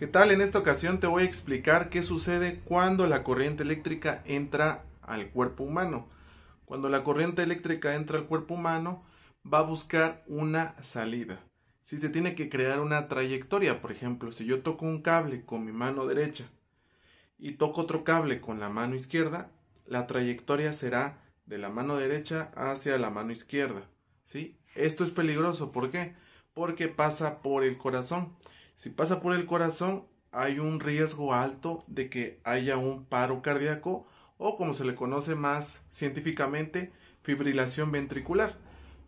¿Qué tal? En esta ocasión te voy a explicar qué sucede cuando la corriente eléctrica entra al cuerpo humano. Cuando la corriente eléctrica entra al cuerpo humano, va a buscar una salida. Si se tiene que crear una trayectoria, por ejemplo, si yo toco un cable con mi mano derecha y toco otro cable con la mano izquierda, la trayectoria será de la mano derecha hacia la mano izquierda. ¿sí? Esto es peligroso, ¿por qué? Porque pasa por el corazón. Si pasa por el corazón, hay un riesgo alto de que haya un paro cardíaco o como se le conoce más científicamente, fibrilación ventricular.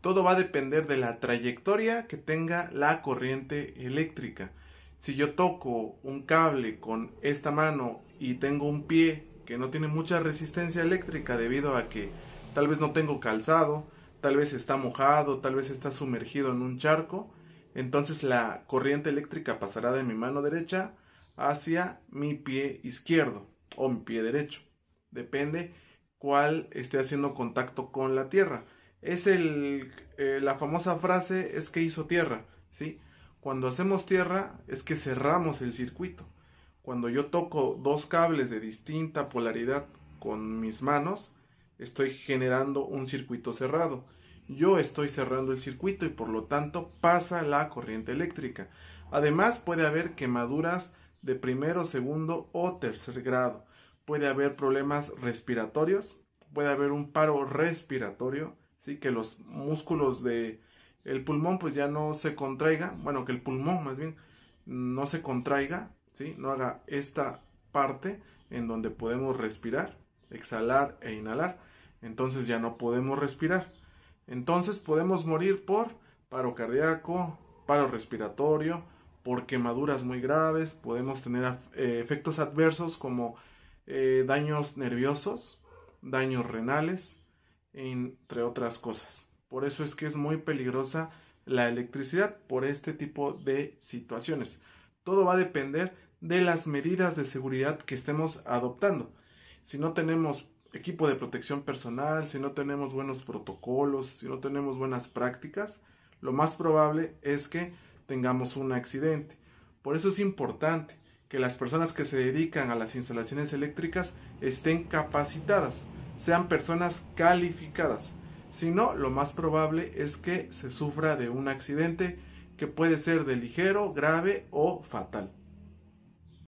Todo va a depender de la trayectoria que tenga la corriente eléctrica. Si yo toco un cable con esta mano y tengo un pie que no tiene mucha resistencia eléctrica debido a que tal vez no tengo calzado, tal vez está mojado, tal vez está sumergido en un charco, entonces la corriente eléctrica pasará de mi mano derecha hacia mi pie izquierdo o mi pie derecho. Depende cuál esté haciendo contacto con la tierra. Es el, eh, la famosa frase es que hizo tierra, ¿sí? Cuando hacemos tierra es que cerramos el circuito. Cuando yo toco dos cables de distinta polaridad con mis manos, estoy generando un circuito cerrado yo estoy cerrando el circuito y por lo tanto pasa la corriente eléctrica. Además puede haber quemaduras de primero, segundo o tercer grado. Puede haber problemas respiratorios, puede haber un paro respiratorio, sí que los músculos de el pulmón pues ya no se contraiga, bueno, que el pulmón más bien no se contraiga, sí, no haga esta parte en donde podemos respirar, exhalar e inhalar. Entonces ya no podemos respirar. Entonces podemos morir por paro cardíaco, paro respiratorio, por quemaduras muy graves, podemos tener eh, efectos adversos como eh, daños nerviosos, daños renales, entre otras cosas. Por eso es que es muy peligrosa la electricidad por este tipo de situaciones. Todo va a depender de las medidas de seguridad que estemos adoptando. Si no tenemos equipo de protección personal, si no tenemos buenos protocolos, si no tenemos buenas prácticas, lo más probable es que tengamos un accidente. Por eso es importante que las personas que se dedican a las instalaciones eléctricas estén capacitadas, sean personas calificadas. Si no, lo más probable es que se sufra de un accidente que puede ser de ligero, grave o fatal.